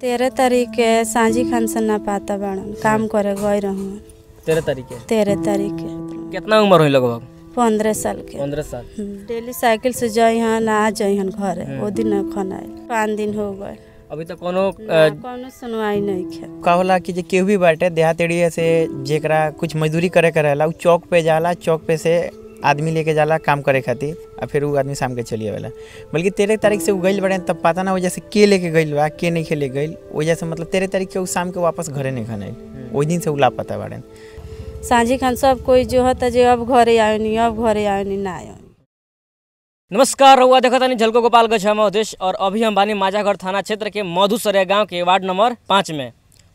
तेरह तारीख के सांझी खान ना पाता बाड़न काम करे गई रहूँ तेरह तारीख के तेरह तारीख के कितना उम्र हुई लगभग पंद्रह साल के पंद्रह साल डेली साइकिल से जाई हन आ जाई हन घर वो दिन खाना आए पाँच दिन हो गए अभी तक तो कोनो कोनो सुनवाई नहीं है का होला कि जे केहू भी बाटे देहात एरिया से जेकरा कुछ मजदूरी करे करेला उ चौक पे जाला चौक पे से आदमी लेके जाला काम करे खातिर आ फिर उ आदमी शाम के चलिए वाला बल्कि तेरह तारीख से उ गई बड़े तब पता ना वजह से के लेके गई बा के नहीं खेले गई वजह से मतलब तेरह तारीख के उ शाम के वापस घरे नहीं खाना वही हम्म। दिन से उ लापता बड़े साझी खान सब कोई जो है जो अब घरे आयो नहीं अब घरे आयो नहीं ना आयो नमस्कार रुआ देखा था झलको गोपालगंज हम अवधेश और अभी हम बानी माजाघर थाना क्षेत्र के मधुसरे गांव के वार्ड नंबर पाँच में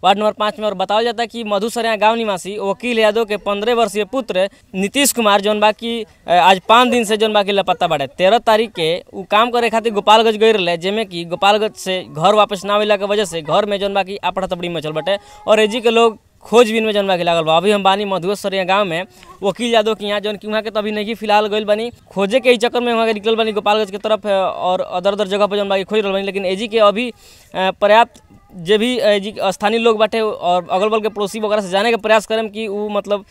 वार्ड नंबर पाँच में और बताया जाता है कि मधुसरिया गाँव निवासी वकील यादव के पंद्रह वर्षीय पुत्र नीतीश कुमार जोन बा की आज पाँच दिन से जोन बा की लापता बढ़े तेरह तारीख के वो काम करे खातिर गोपालगंज गई रहे जैमें कि गोपालगंज से घर वापस ना अला के वजह से घर में जौन बा की आपड़ा तबड़ी मचल बटे और एजी के लोग खोजबीन में जौन बा के लागल बा अभी हम बानी मधुसरिया गाँव में वकील यादव के यहाँ जो कि वहाँ के तभी तो अभी नहीं फिलहाल गई बनी खोजे के ही चक्कर में वहाँ के निकल बनी गोपालगंज के तरफ और अदर अदर जगह पर जौन बा खोज रही लेकिन एजी के अभी पर्याप्त जो भी जी स्थानीय लोग बैठे और अगल बगल के पड़ोसी वगैरह से जाने का प्रयास करें कि वो मतलब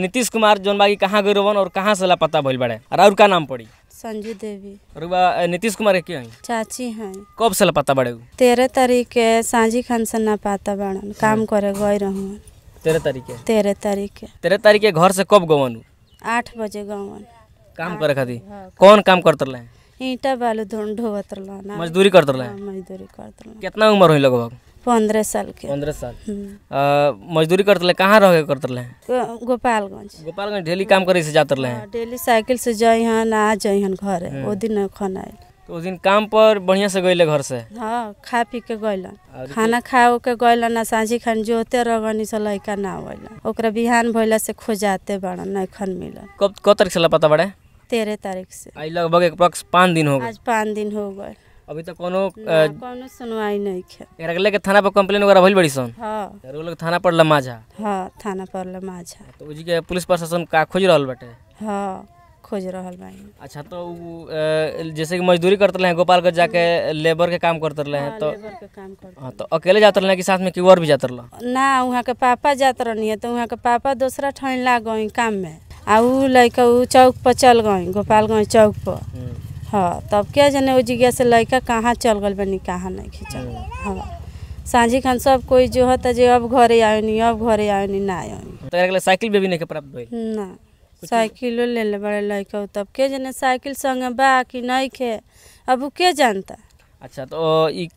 नीतीश कुमार जौन बाकी कहाँ गए रवन और कहाँ से लापता भैल बड़े और का नाम पड़ी संजू देवी रुबा नीतीश कुमार के हैं चाची हैं कब से लापता बड़े तेरह तारीख के साझी खान से लापता बाड़न काम हाँ। करे गए रहूँ तेरह तारीख के तेरह तारीख के तेरह तारीख के घर से कब गवन आठ बजे गवन काम करे खाती कौन काम करते रहे ईटा बालू धुन ढोवतरल मजदूरी करतरल हाँ, मजदूरी करतरल कितना उम्र होई लगभग 15 साल के 15 साल अ हम्म। मजदूरी करते कहाँ रह करते गोपालगंज गोपालगंज डेली काम करे से जाते हाँ, डेली साइकिल से जाय हां ना जाय हन घर हम्म। ओ दिन खनाय तो उस दिन काम पर बढ़िया से गईले घर से हां खा पी के गईलन तो खाना तो- खाओ के गईलन ना सांझी खान जोते रहनी से लइका ना अलन ओकरा बिहान भइला से खोजाते बड़न नै खन मिलन कब कतर से पता बड़े तेरह तारीख से आज लगभग एक पक्ष पाँच दिन हो गए आज पाँच दिन हो गए अभी तक तो कोनो कोनो सुनवाई नहीं है एकरा के थाना पर कंप्लेन वगैरह भइल बड़ी सुन हां एकरा थाना पर लमा लमाझा हां थाना पर लमा लमाझा तो जी के पुलिस प्रशासन का खोज रहल बटे हां खोज रहल बानी अच्छा तो जैसे कि मजदूरी करते रहे गोपालगंज जाके लेबर के काम करते रहे हाँ, तो लेबर के काम करते हां तो अकेले जाते रहे कि साथ में केहू और भी जाते रहे ना वहां के पापा जाते रहनी है तो वहां के पापा दूसरा ठान ला गई काम में आ उ लड़का उ चौक पर चल गई गोपालगंज चौक पर हम्म। हाँ तब क्या जाने वो जिज्ञास से लड़का कहाँ चल गल बनी कहाँ नहीं खींच हम्म। हाँ साझी खान सब कोई जो है जो अब घर आयो आयोनी अब घर आयो आयोनी ना आयो हम्म, तो साइकिल भी नहीं प्राप्त हुई ना साइकिलो ले ले बड़े लड़का तब के जने साइकिल संगे बा कि नहीं खे अब के जानता अच्छा तो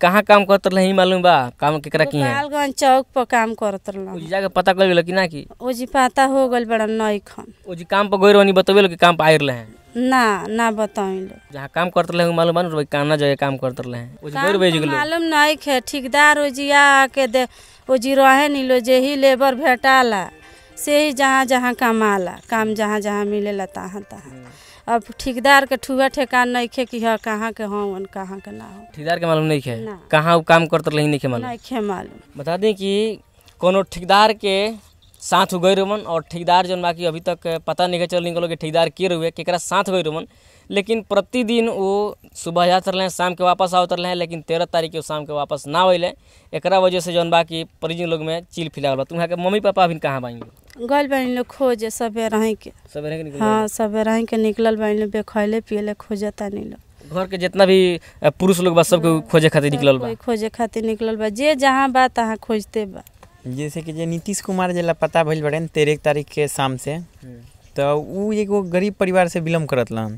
कहाँ काम करत रहे मालूम बा काम के करा की है चौक पर काम करत रहे ओ जाके पता कर गेल कि ना कि ओ जी पता हो गल बड़ा नई खन जी काम पर गई रहनी लो कि काम पर आइल रहे ना ना बताइल जहाँ काम करत रहे मालूम बा ना काना जगह काम करत तो रहे हैं ओ जी गोर भेज गेलो मालूम नई खे ठेकेदार ओजी आ के दे ओ जी रहे नी लो जे ही लेबर भेटाला से ही जहाँ जहाँ कमाला काम जहाँ जहाँ मिलेला तहाँ तहाँ हम्म। अब ठेकेदार के ठुआ ठेकान नहीं खे कि हाँ कहाँ के हों कहाँ के ना हो ठेकेदार के मालूम नहीं है कहाँ काम करते रही नहीं मालूम नहीं खे मालूम बता दें कि कोनो ठेकेदार के साथ हो गई रमन और ठेकेदार जो बाकी अभी तक पता नहीं चल निकलो कि ठेकेदार के रहे केकरा साथ गई रोमन लेकिन प्रतिदिन वो सुबह जा चल रहे शाम के वापस आ उतरल हैं लेकिन तेरह तारीख के शाम के वापस ना अल एक वजह से जौन बाकी कि परिजन लोग में चील फिला बा तुम्हारे मम्मी पापा अभी कहाँ बाई गल बनी लोग खोज सबे रही के सबे के हाँ सबे रही के निकलल बनी हाँ, लोग बेखैले पियले खोज नहीं लोग घर के जितना भी पुरुष लोग बस सबके हाँ, खोजे खातिर निकलल बा खोजे खातिर निकलल बा जे जहाँ बा तहाँ खोजते बा जैसे कि जे नीतीश कुमार जिला पता भइल बड़े तेरह तारीख के शाम से हम्म। तो उ एगो गरीब परिवार से बिलोंग करत लन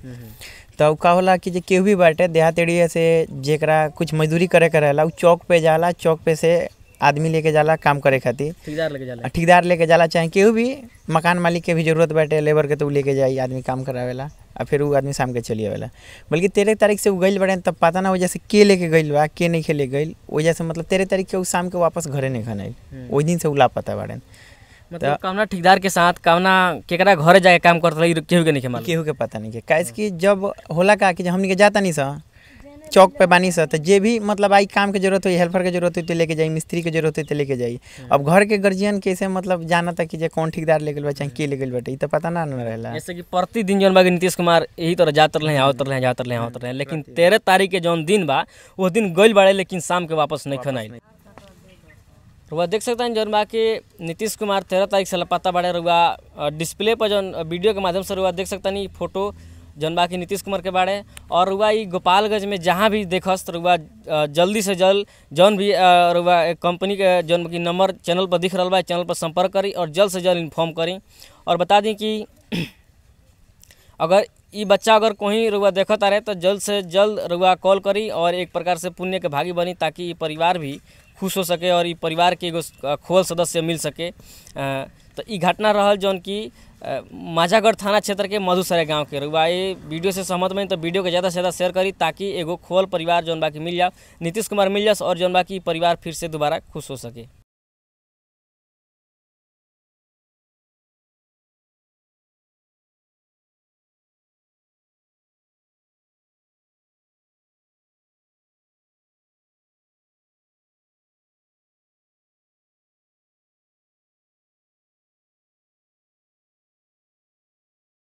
तो का होला कि जे केहू भी बाटे देहात एरिया से जेकरा कुछ मजदूरी करे के रहला उ चौक पे जाला चौक पे से आदमी लेके जाला काम करे खातिर ठेकेदार लेके जाला ठेकेदार लेके जाला चाहे केहू भी मकान मालिक के भी जरूरत बाटे लेबर के तो उ लेके जाई आदमी काम करावेला और फिर वो आदमी शाम के चली आवेला बल्कि तेरह तारीख से उ गई बड़े तब पता ना वजह से के लेके गई बा के नहीं खेले गई वजह से मतलब तेरह तारीख के शाम के वापस घरे नहीं खाना वही हम्म। दिन से वो लापता बड़े मतलब कामना ठेकेदार के साथ कामना केकरा घर जाके काम करत रही केहू के नहीं केहू के पता नहीं के कि जब होला का कि जब हमनी के जाता नहीं सर चौक पे बानी सर तो जे भी मतलब आई काम के जरूरत हो हेल्पर के जरूरत हुई तो लेके जाई मिस्त्री के जरूरत हो तो लेके जाई हम्म। अब घर के गार्जियन कैसे मतलब जाना था कि जे कौन ठेकेदार ले गल बा चाहे के ले गए बटे तो पता ना ना रहला जैसे कि प्रतिदिन जौन बा नीतीश कुमार यही तरह जात रहे आवत रहे जात रहे आवत रहे लेकिन तेरह तारीख के जौन दिन बा वो दिन गइल बाड़े लेकिन शाम के वापस नहीं खन आई रुआ देख सकता हैं जो बा कि नीतीश कुमार तेरह तारीख से लपाता बाड़े रुआ डिस्प्ले पर जौन वीडियो के माध्यम से रुआ देख सकता हैं फोटो जौन बा कि नीतीश कुमार के बारे और रुआ गोपालगंज में जहाँ भी देखस तो रुआ जल्दी से जल्द जौन भी रुआ कंपनी के जौन कि नंबर चैनल पर दिख रहा है चैनल पर संपर्क करी और जल्द से जल्द इन्फॉर्म करी और बता दी कि अगर ये बच्चा अगर कोई रुआ देखता रहे तो जल्द से जल्द रुआ कॉल करी और एक प्रकार से पुण्य के भागी बनी ताकि ये परिवार भी खुश हो सके और परिवार के एगो खोल सदस्य मिल सके तो घटना रहा जौन कि माझागढ़ थाना क्षेत्र के मधुसराय गांव के रुआ ये वीडियो से सहमत में तो वीडियो के ज़्यादा से ज़्यादा शेयर करी ताकि एगो खोल परिवार जौन बाकी मिल जाओ नीतीश कुमार मिल जाओ और जौन बाकी परिवार फिर से दोबारा खुश हो सके